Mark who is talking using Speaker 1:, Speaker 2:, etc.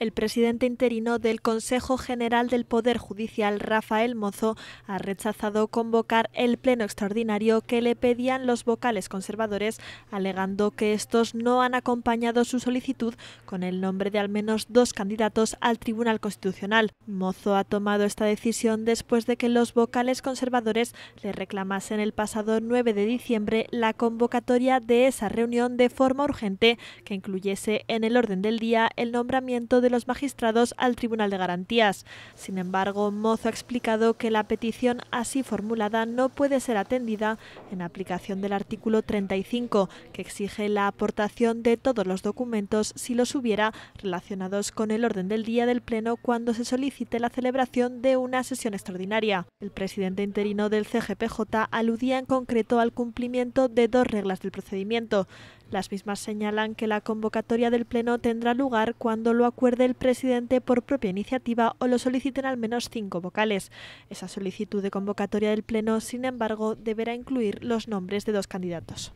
Speaker 1: El presidente interino del Consejo General del Poder Judicial, Rafael Mozo, ha rechazado convocar el pleno extraordinario que le pedían los vocales conservadores, alegando que estos no han acompañado su solicitud con el nombre de al menos dos candidatos al Tribunal Constitucional. Mozo ha tomado esta decisión después de que los vocales conservadores le reclamasen el pasado 9 de diciembre la convocatoria de esa reunión de forma urgente que incluyese en el orden del día el nombramiento de los magistrados al Tribunal de Garantías. Sin embargo, Mozo ha explicado que la petición así formulada no puede ser atendida en aplicación del artículo 35, que exige la aportación de todos los documentos si los hubiera relacionados con el orden del día del Pleno cuando se solicite la celebración de una sesión extraordinaria. El presidente interino del CGPJ aludía en concreto al cumplimiento de dos reglas del procedimiento. Las mismas señalan que la convocatoria del Pleno tendrá lugar cuando lo acuerde el presidente por propia iniciativa o lo soliciten al menos cinco vocales. Esa solicitud de convocatoria del Pleno, sin embargo, deberá incluir los nombres de dos candidatos.